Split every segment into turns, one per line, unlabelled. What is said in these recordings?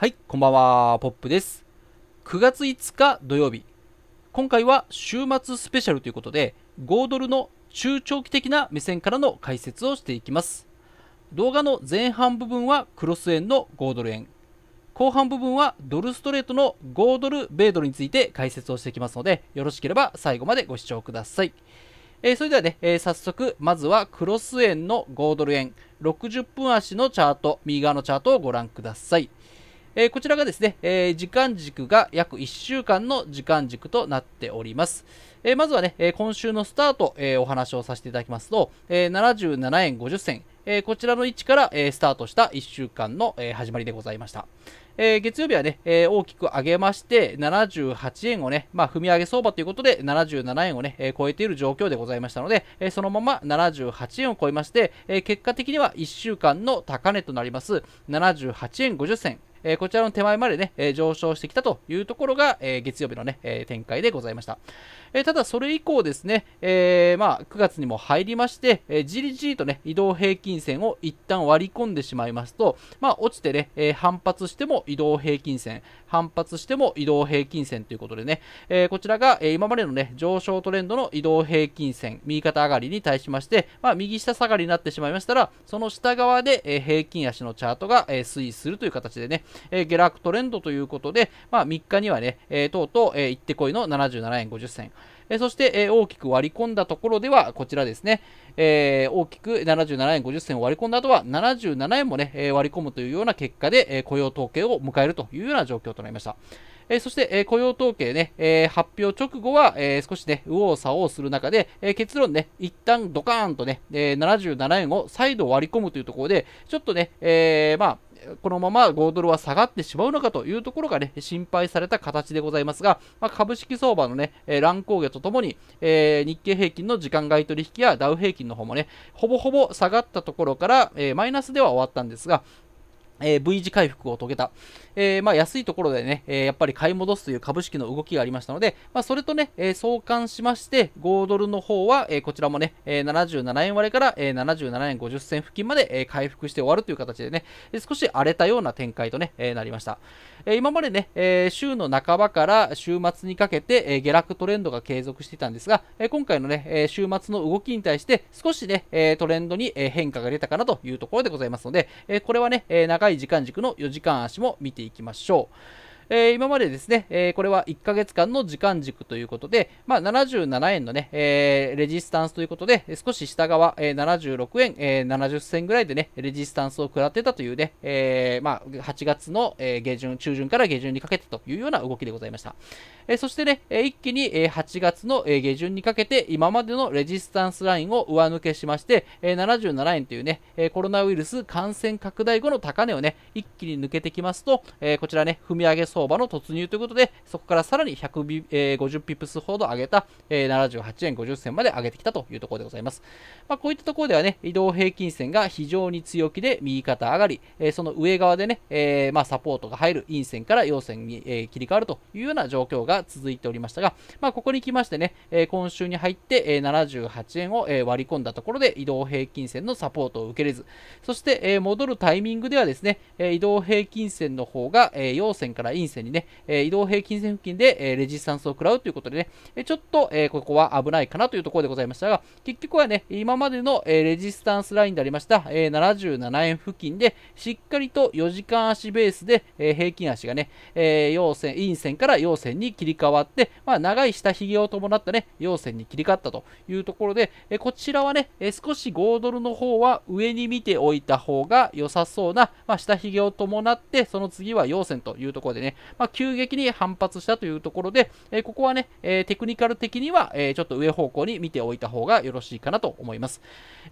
はい、こんばんは、ポップです。9月5日土曜日、今回は週末スペシャルということで、5ドルの中長期的な目線からの解説をしていきます。動画の前半部分はクロス円の5ドル円、後半部分はドルストレートの5ドル、米ドルについて解説をしていきますので、よろしければ最後までご視聴ください。えー、それではね、えー、早速、まずはクロス円の5ドル円、60分足のチャート、右側のチャートをご覧ください。えー、こちらがですね、えー、時間軸が約1週間の時間軸となっております。えー、まずはね、え今週のスタート、えお話をさせていただきますと、え77円50銭、えこちらの位置から、えスタートした1週間の、え始まりでございました。え月曜日はね、え大きく上げまして、78円をね、まあ、踏み上げ相場ということで、77円をね、え超えている状況でございましたので、えそのまま78円を超えまして、え結果的には1週間の高値となります、78円50銭。えこちらの手前までね、え上昇してきたというところが、え月曜日のね、え展開でございました。えただ、それ以降ですね、えまあ、9月にも入りまして、えじりじりとね、移動平均線を一旦割り込んでしまいますと、まあ、落ちてね、え反発しても移動平均線、反発しても移動平均線ということでね、えー、こちらが、え今までのね、上昇トレンドの移動平均線、右肩上がりに対しまして、まあ、右下下がりになってしまいましたら、その下側で、え平均足のチャートが、え推移するという形でね、え下落トレンドということで、まあ、3日にはね、えとうとう、えー、ってこいの77円50銭、えそして、え大きく割り込んだところでは、こちらですね、え大きく77円50銭を割り込んだ後は、77円もね、え割り込むというような結果で、え雇用統計を迎えるというような状況となりました。えー、そして、えー、雇用統計ね、えー、発表直後は、え少しね、右往左往する中で、え結論ね、一旦ドカーンとね、え77円を再度割り込むというところで、ちょっとね、えまあ、このまま5ドルは下がってしまうのかというところがね、心配された形でございますが、まあ、株式相場のね、え乱高下とともに、えー、日経平均の時間外取引やダウ平均の方もね、ほぼほぼ下がったところから、えー、マイナスでは終わったんですが、えー、V 字回復を遂げた、えー、まあ、安いところでね、えー、やっぱり買い戻すという株式の動きがありましたので、まあ、それとね、え相関しまして、5ドルの方は、えこちらもね、え77円割れから、え77円50銭付近まで、え回復して終わるという形でね、少し荒れたような展開とね、えなりました。え今までね、え週の半ばから週末にかけて、え下落トレンドが継続していたんですが、え今回のね、え週末の動きに対して少しね、えトレンドに変化が出たかなというところでございますので、えこれはね、え長いい時間軸の4時間足も見ていきましょう。えー、今までですね、えー、これは1ヶ月間の時間軸ということで、まあ、77円のね、えー、レジスタンスということで、少し下側、えー、76円、えー、70銭ぐらいでね、レジスタンスを食らってたというね、えー、まあ、8月の、え下旬、中旬から下旬にかけてというような動きでございました。えそしてね、え一気に、え8月の、え下旬にかけて、今までのレジスタンスラインを上抜けしまして、え77円というね、えコロナウイルス感染拡大後の高値をね、一気に抜けてきますと、えこちらね、踏み上げそう相場の突入ということで、そこからさらに150ピ,、えー、ピプスほど上げた、えー、78円50銭まで上げてきたというところでございます。まあ、こういったところではね、移動平均線が非常に強気で右肩上がり、えー、その上側でね、えまあ、サポートが入る陰線から陽線に、え切り替わるというような状況が続いておりましたが、まあ、ここに来ましてね、え今週に入って、え78円を、え割り込んだところで移動平均線のサポートを受けれず、そして、え戻るタイミングではですね、え移動平均線の方が、え陽線から陰線線にね、え移動平均線付近で、えレジスタンスを食らうということでね、えちょっと、えここは危ないかなというところでございましたが、結局はね、今までの、えレジスタンスラインでありました、え77円付近で、しっかりと4時間足ベースで、え平均足がね、え陽線、陰線から陽線に切り替わって、まあ、長い下髭を伴ったね、陽線に切り替わったというところで、えこちらはね、え少し5ドルの方は上に見ておいた方が良さそうな、まあ、下髭を伴って、その次は陽線というところでね、まあ、急激に反発したというところで、えここはね、えテクニカル的には、えちょっと上方向に見ておいた方がよろしいかなと思います。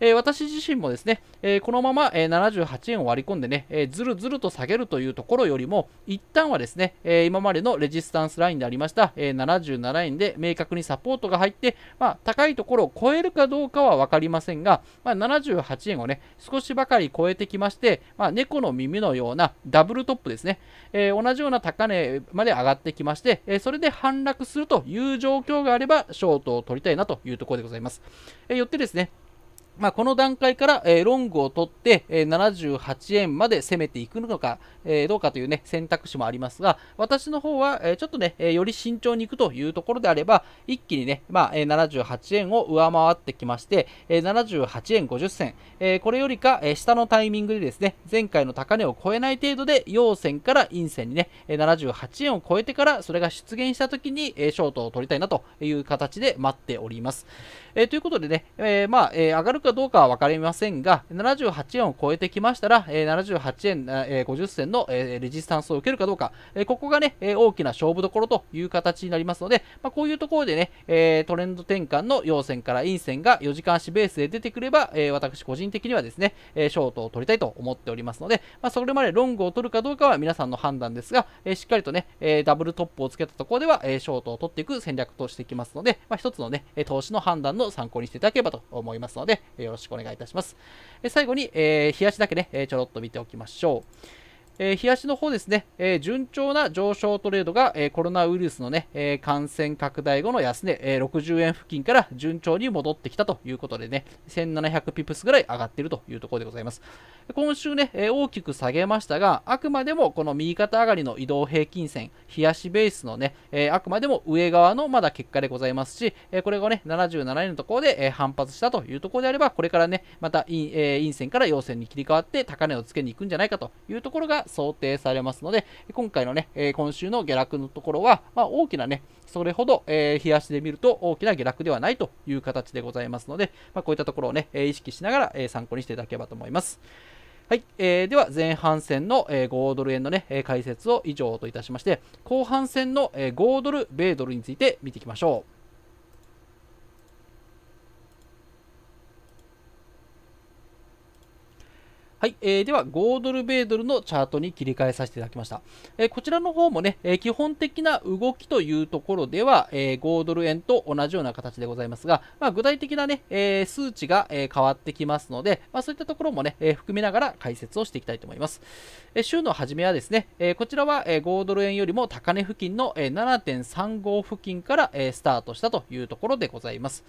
え私自身もですね、えこのまま、え78円を割り込んでね、えー、ずるずると下げるというところよりも、一旦はですね、え今までのレジスタンスラインでありました、え77円で明確にサポートが入って、まあ、高いところを超えるかどうかは分かりませんが、まあ、78円をね、少しばかり超えてきまして、まあ、猫の耳のようなダブルトップですね、えー、同じような高高値まで上がってきまして、えそれで反落するという状況があれば、ショートを取りたいなというところでございます。えよってですね、まあ、この段階から、えー、ロングを取って、えー、78円まで攻めていくのか、えー、どうかというね、選択肢もありますが、私の方は、えちょっとね、えより慎重にいくというところであれば、一気にね、まあ、78円を上回ってきまして、78円50銭、えこれよりか、え下のタイミングでですね、前回の高値を超えない程度で、陽線から陰線にね、78円を超えてから、それが出現した時に、えショートを取りたいなという形で待っております。えということでね、えまあ、え上がるかどうかは分かりませんが、78円を超えてきましたら、え78円、え50銭のの、えレジスタンスを受けるかどうか、えここがね、え大きな勝負どころという形になりますので、まあ、こういうところでね、えトレンド転換の陽線から陰線が4時間足ベースで出てくれば、え私個人的にはですね、えショートを取りたいと思っておりますので、まあ、それまでロングを取るかどうかは皆さんの判断ですが、えしっかりとね、えダブルトップをつけたところでは、えショートを取っていく戦略としてきますので、まあ、一つのね、投資の判断の参考にしていただければと思いますので、よろしくお願いいたします。最後に、えー、日足だけね、ちょろっと見ておきましょう。えー、日足の方ですね、えー、順調な上昇トレードが、えー、コロナウイルスのね、え感染拡大後の安値、え60円付近から順調に戻ってきたということでね、1700ピプスぐらい上がっているというところでございます。今週ね、え大きく下げましたが、あくまでもこの右肩上がりの移動平均線、日足ベースのね、えあくまでも上側のまだ結果でございますし、えこれがね、77円のところで、え反発したというところであれば、これからね、また陰,、え陰線から陽線に切り替わって高値をつけに行くんじゃないかというところが想定されますので、今回のね、え今週の下落のところは、まあ、大きなね、それほど、えー、冷やしで見ると大きな下落ではないという形でございますので、まあ、こういったところをね、え意識しながら、え参考にしていただければと思います。はい、えー、では前半戦の、えー、5ドル円の、ね、え解説を以上といたしまして後半戦の、えー、5ドル米ドルについて見ていきましょう。はい、えー、では5ドル米ドルのチャートに切り替えさせていただきました。えー、こちらの方もね、えー、基本的な動きというところでは、えー、5ドル円と同じような形でございますが、まあ、具体的なね、え数値が、え変わってきますので、まあ、そういったところもね、え含めながら解説をしていきたいと思います。え週の初めはですね、えこちらは、え5ドル円よりも高値付近の、え7.35付近から、えスタートしたというところでございます。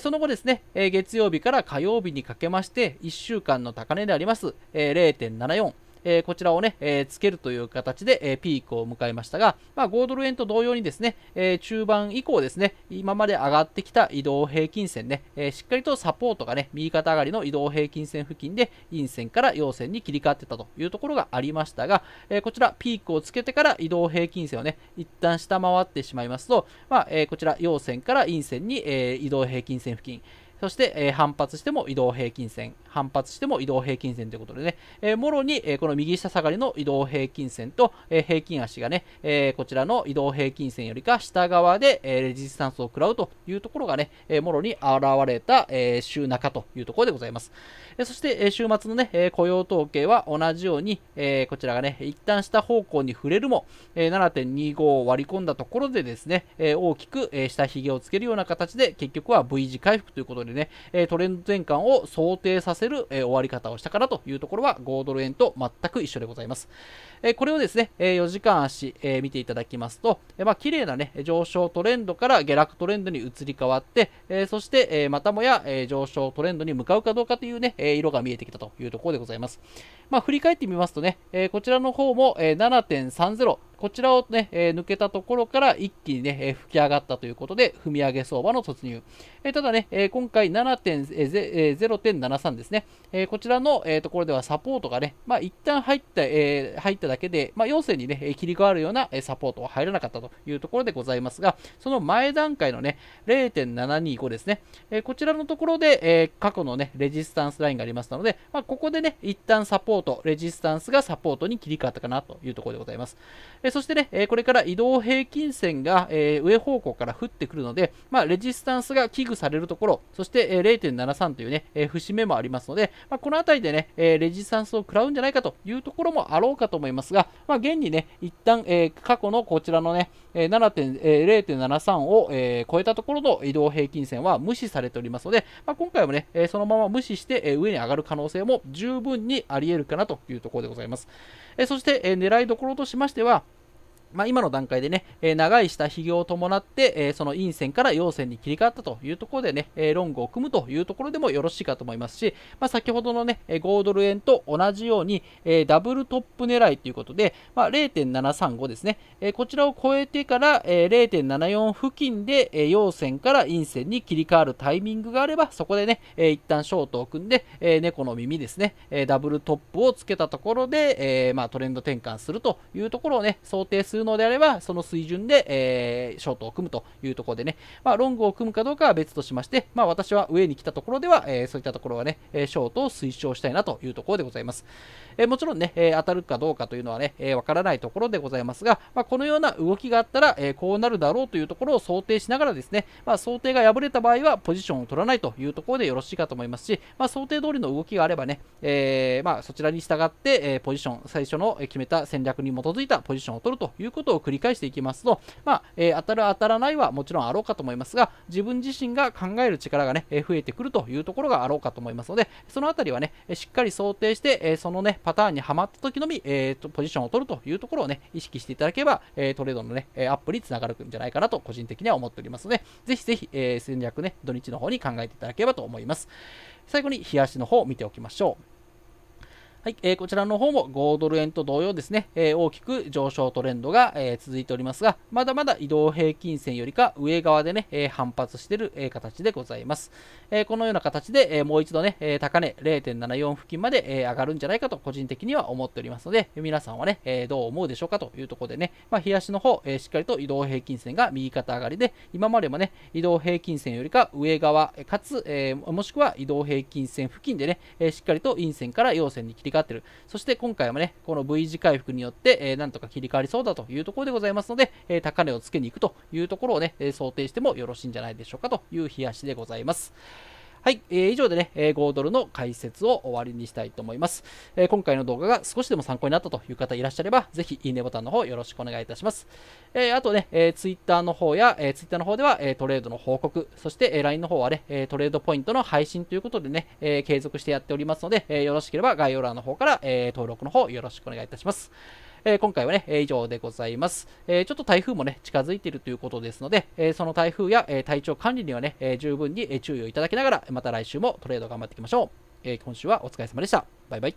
その後ですね、月曜日から火曜日にかけまして、1週間の高値であります、0.74、えー、こちらをね、えー、つけるという形で、えー、ピークを迎えましたが、まあ、5ドル円と同様にですね、え中盤以降ですね、今まで上がってきた移動平均線ね、えしっかりとサポートがね、右肩上がりの移動平均線付近で陰線から陽線に切り替わってたというところがありましたが、えこちらピークをつけてから移動平均線をね、一旦下回ってしまいますと、まあ、えこちら陽線から陰線に、え移動平均線付近、そして、え反発しても移動平均線、反発しても移動平均線ということでね、えもろに、えこの右下下がりの移動平均線と、え平均足がね、えこちらの移動平均線よりか下側で、えレジスタンスを食らうというところがね、えもろに現れた、え週中というところでございます。えそして、え週末のね、え雇用統計は同じように、えこちらがね、一旦下方向に触れるも、え7.25割り込んだところでですね、え大きく、え下髭をつけるような形で結局は V 字回復ということででね、えトレンド転換を想定させる、え終わり方をしたからというところは5ドル円と全く一緒でございます。えこれをですね、え4時間足、え見ていただきますと、えー、まあ綺麗なね、上昇トレンドから下落トレンドに移り変わって、えそして、えまたもや、え上昇トレンドに向かうかどうかというね、え色が見えてきたというところでございます。まあ振り返ってみますとね、えこちらの方も、え7.30、こちらをね、えー、抜けたところから一気にね、えー、吹き上がったということで、踏み上げ相場の突入。えー、ただね、え今回7.0、えー、7 3ですね、えこちらの、えところではサポートがね、まあ、一旦入った、え入っただけで、まあ、要請にね、切り替わるようなサポートは入らなかったというところでございますが、その前段階のね、0.725ですね、えこちらのところで、え過去のね、レジスタンスラインがありましたので、まあ、ここでね、一旦サポート、レジスタンスがサポートに切り替わったかなというところでございます。えそしてね、えこれから移動平均線が、え上方向から降ってくるので、まあ、レジスタンスが危惧されるところ、そして、え0.73というね、え節目もありますので、まあ、この辺りでね、えレジスタンスを食らうんじゃないかというところもあろうかと思いますが、まあ、現にね、一旦、え過去のこちらのね、えー、0.73を、え超えたところの移動平均線は無視されておりますので、まあ、今回もね、えそのまま無視して、え上に上がる可能性も十分にあり得るかなというところでございます。えそして、え狙いどころとしましては、まあ、今の段階でね、えー、長い下髭を伴って、えー、その陰線から陽線に切り替わったというところでね、えー、ロングを組むというところでもよろしいかと思いますし、まあ、先ほどのね、5ドル円と同じように、えダブルトップ狙いということで、まあ、0.735ですね、えこちらを超えてから、0.74付近で、え陽線から陰線に切り替わるタイミングがあれば、そこでね、えー、一旦ショートを組んで、え猫の耳ですね、えダブルトップをつけたところで、えまあ、トレンド転換するというところをね、想定するるのであれば、その水準で、えー、ショートを組むというところでね、まあ、ロングを組むかどうかは別としまして、まあ、私は上に来たところでは、えー、そういったところはね、ショートを推奨したいなというところでございます。えー、もちろんね、え当たるかどうかというのはね、わ、えー、からないところでございますが、まあ、このような動きがあったら、えこうなるだろうというところを想定しながらですね、まあ、想定が破れた場合はポジションを取らないというところでよろしいかと思いますし、まあ、想定通りの動きがあればね、えまあ、そちらに従って、えポジション、最初の決めた戦略に基づいたポジションを取るといういうことを繰り返していきますと、まあ、えー、当たる当たらないはもちろんあろうかと思いますが、自分自身が考える力がね、え増えてくるというところがあろうかと思いますので、そのあたりはね、しっかり想定して、えそのね、パターンにはまった時のみ、えーと、ポジションを取るというところをね、意識していただければ、えトレードのね、アップにつながるんじゃないかなと、個人的には思っておりますので、ぜひぜひ、え戦略ね、土日の方に考えていただければと思います。最後に、日足の方を見ておきましょう。はい、えー、こちらの方も5ドル円と同様ですね、えー、大きく上昇トレンドが、えー、続いておりますが、まだまだ移動平均線よりか上側でね、えー、反発している、えー、形でございます。えー、このような形で、えー、もう一度ね、えー、高値0.74付近まで、えー、上がるんじゃないかと個人的には思っておりますので、皆さんはね、えー、どう思うでしょうかというところでね、まあ、冷やしの方、えー、しっかりと移動平均線が右肩上がりで、今までもね、移動平均線よりか上側、かつ、えー、もしくは移動平均線付近でね、えー、しっかりと陰線から陽線に切りり替わってる。そして今回もね、この V 字回復によって、えー、なんとか切り替わりそうだというところでございますので、えー、高値をつけに行くというところをね、想定してもよろしいんじゃないでしょうかという冷やしでございます。はい、えー、以上でね、えー、5ドルの解説を終わりにしたいと思います、えー、今回の動画が少しでも参考になったという方いらっしゃれば、ぜひいいねボタンの方よろしくお願いいたします。えー、あとね、えー、Twitter の方や、えー、Twitter の方では、えー、トレードの報告、そして、えー、LINE の方はね、えー、トレードポイントの配信ということでね、えー、継続してやっておりますので、えー、よろしければ概要欄の方から、えー、登録の方よろしくお願いいたします。えー、今回はね、え以上でございます、えちょっと台風もね、近づいているということですので、えその台風や、え体調管理にはね、え十分に注意をいただきながら、また来週もトレード頑張っていきましょう。え今週はお疲れ様でした。バイバイ。